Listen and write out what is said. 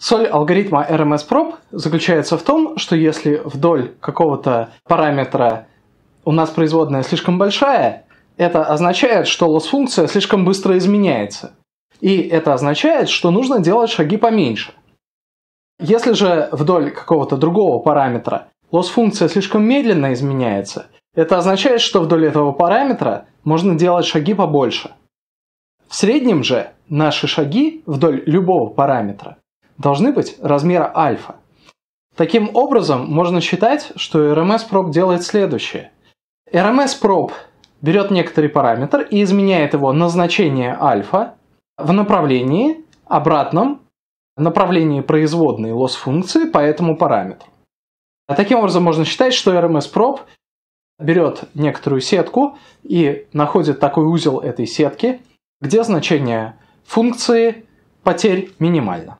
Соль алгоритма RMS-проб заключается в том, что если вдоль какого-то параметра у нас производная слишком большая, это означает, что лосс-функция слишком быстро изменяется. И это означает, что нужно делать шаги поменьше. Если же вдоль какого-то другого параметра лосс-функция слишком медленно изменяется, это означает, что вдоль этого параметра можно делать шаги побольше. В среднем же наши шаги вдоль любого параметра должны быть размера альфа. Таким образом, можно считать, что RMS-проб делает следующее. RMS-проб берет некоторый параметр и изменяет его на значение альфа в направлении, обратном направлении производной лосс-функции по этому параметру. А таким образом можно считать, что RMS-проб берет некоторую сетку и находит такой узел этой сетки, где значение функции потерь минимально.